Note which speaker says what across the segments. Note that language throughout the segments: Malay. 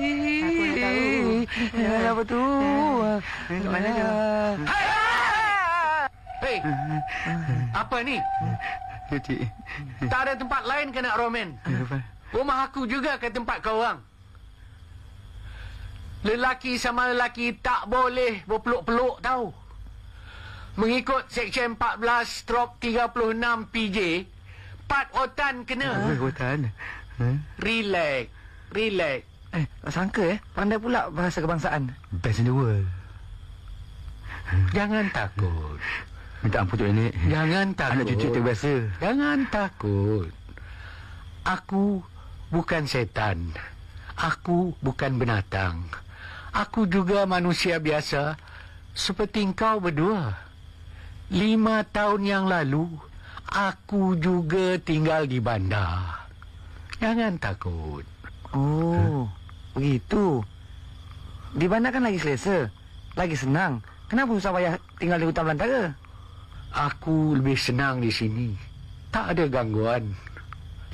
Speaker 1: Aku tak tahu. Ya, apa tu?
Speaker 2: Hei! Apa ni? Cik. Tak ada tempat lain ke nak romen? Ya, Rumah aku juga ke tempat kau orang? Lelaki sama lelaki tak boleh berpeluk-peluk tau. Mengikut Seksyen 14 Strop 36 PJ, Pat Otan kena. Pat
Speaker 1: Otan? Ha?
Speaker 2: Relax. Relax. Eh, tak sangka eh. Pandai pula bahasa kebangsaan.
Speaker 1: Best in the world. Jangan takut. Minta ampun tu ini. Jangan takut. Anak cucu tu biasa.
Speaker 2: Jangan takut. Aku bukan setan. Aku bukan binatang. Aku juga manusia biasa seperti kau berdua. Lima tahun yang lalu, aku juga tinggal di bandar. Jangan takut. Oh. Huh? Begitu. Di bandar kan lagi selesa. Lagi senang. Kenapa usah payah tinggal di hutan belantara? Aku lebih senang di sini. Tak ada gangguan.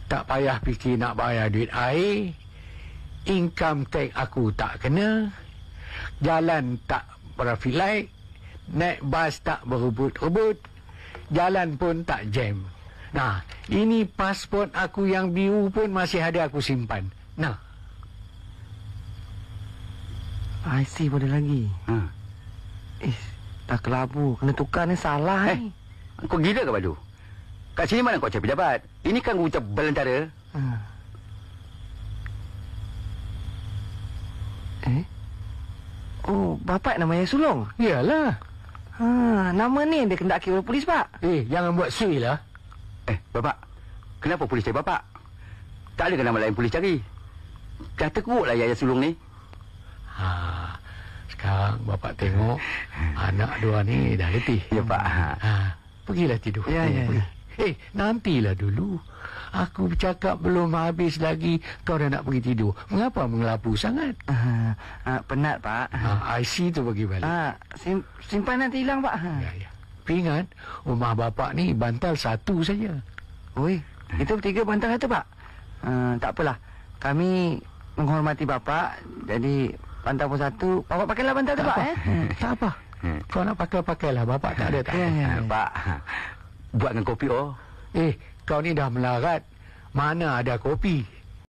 Speaker 2: Tak payah fikir nak bayar duit air. Income tax aku tak kena. Jalan tak berafi light. Naik bas tak berebut-rebut. Jalan pun tak jam. Nah, ini pasport aku yang biru pun masih ada aku simpan. Nah, IC pun ada lagi ha. Eh, tak kelabu Kena tukar ni salah eh, ni
Speaker 1: Kau gila ke Badu? Kat sini mana kau cari pejabat? Ini kan hujan belantara
Speaker 2: ha. Eh? Oh, bapak nama yang sulung? Yalah ha, Nama ni yang dia kena oleh polis, pak Eh, jangan buat sui lah
Speaker 1: Eh, bapak Kenapa polis cari bapak? Tak ada nama lain polis cari Dah teruk lah ayah sulung ni Ha. Sekarang bapak tengok anak dua
Speaker 2: ni dah letih. Ya pak. Ha. ha pergilah tidur. Ya, ya. Hei, ya. eh, nantilah dulu. Aku bercakap belum habis lagi kau dah nak pergi tidur. Mengapa mengelapu sangat? Uh, uh, penat, Pak. Ha, IC tu bagi balik. Uh, sim simpan nanti hilang, Pak. Ha. Ya, ya. Ingat, rumah bapak ni bantal satu saja. Oi, itu tiga bantal satu, Pak. Uh, tak apalah. Kami menghormati bapak, jadi Bantal pun satu Bapak pakailah bantal tu Pak eh? Hmm. Tak apa hmm. Kau nak
Speaker 1: pakai-pakailah
Speaker 2: Bapak tak ada tak ya, ya, ya.
Speaker 1: Ah, Pak Buat dengan kopi oh
Speaker 2: Eh kau ni dah melarat Mana ada kopi